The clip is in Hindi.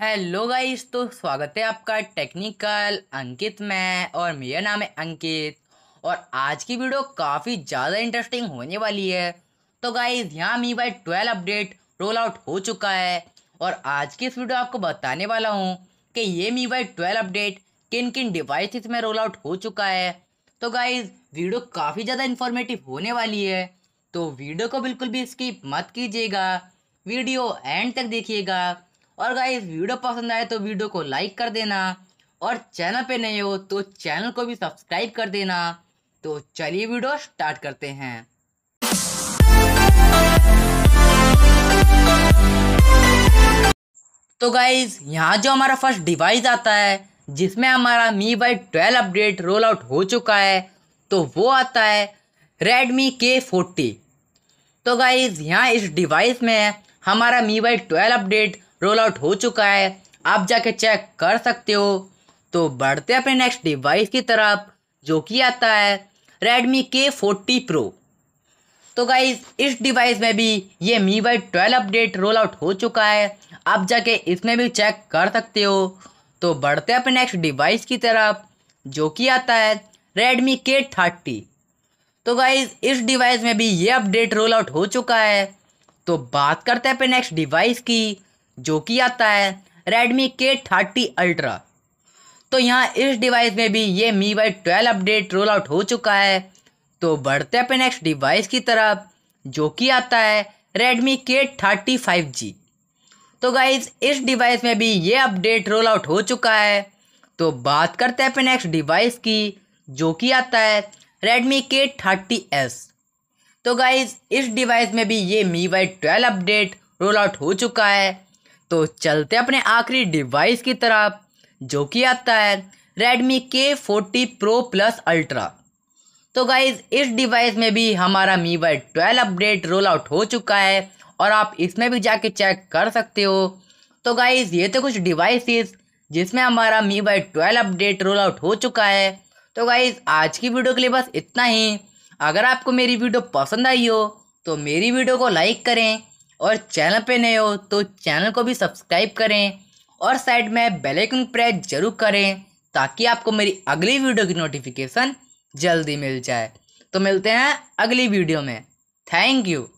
हेलो गाइस तो स्वागत है आपका टेक्निकल अंकित में और मेरा नाम है अंकित और आज की वीडियो काफ़ी ज़्यादा इंटरेस्टिंग होने वाली है तो गाइस यहाँ Mi UI twelve update roll out हो चुका है और आज की इस वीडियो आपको बताने वाला हूँ कि ये मी बाई ट्वेल्व अपडेट किन किन डिवाइसिस में रोल आउट हो चुका है तो गाइज़ वीडियो काफ़ी ज़्यादा इन्फॉर्मेटिव होने वाली है तो वीडियो को बिल्कुल भी स्किप मत कीजिएगा वीडियो एंड तक देखिएगा और गाइज वीडियो पसंद आए तो वीडियो को लाइक कर देना और चैनल पे नए हो तो चैनल को भी सब्सक्राइब कर देना तो चलिए वीडियो स्टार्ट करते हैं तो गाइज यहाँ जो हमारा फर्स्ट डिवाइस आता है जिसमें हमारा Mi UI twelve update roll out हो चुका है तो वो आता है रेडमी के फोर्टी तो गाइज यहाँ इस डिवाइस में हमारा Mi UI twelve update roll out हो चुका है आप जाके चेक कर सकते हो तो बढ़ते हैं अपने नेक्स्ट डिवाइस की तरफ जो कि आता है रेडमी के फोर्टी प्रो तो गाइज इस डिवाइस में भी ये Mi UI twelve update roll out हो चुका है आप जाके इसमें भी चेक कर सकते हो तो बढ़ते हैं अपने नेक्स्ट डिवाइस की तरफ जो कि आता है रेडमी के थर्टी तो गाइज इस डिवाइस में भी ये अपडेट रोल आउट हो चुका है तो बात करते हैं अपने नेक्स्ट डिवाइस की जो कि आता है रेडमी के थर्टी अल्ट्रा तो यहाँ इस डिवाइस में भी ये Mi UI twelve update roll out हो चुका है तो बढ़ते अपने नेक्स्ट डिवाइस की तरफ जो कि आता है Redmi K thirty five G तो गाइज इस डिवाइस में भी ये अपडेट रोल आउट हो चुका है तो बात करते हैं अपने नेक्स्ट डिवाइस की जो कि आता है रेडमी के थर्टी एस तो गाइज इस डिवाइस में भी ये Mi UI twelve update roll out हो चुका है तो चलते अपने आखिरी डिवाइस की तरफ जो कि आता है Redmi K40 Pro Plus Ultra तो गाइज इस डिवाइस में भी हमारा Mi UI twelve update roll out हो चुका है और आप इसमें भी जाके चेक कर सकते हो तो गाइज ये तो कुछ डिवाइसेस जिसमें हमारा Mi UI twelve update roll out हो चुका है तो गाइज आज की वीडियो के लिए बस इतना ही अगर आपको मेरी वीडियो पसंद आई हो तो मेरी वीडियो को लाइक करें और चैनल पे नए हो तो चैनल को भी सब्सक्राइब करें और साइड में बेल आइकन प्रेस जरूर करें ताकि आपको मेरी अगली वीडियो की नोटिफिकेशन जल्दी मिल जाए तो मिलते हैं अगली वीडियो में थैंक यू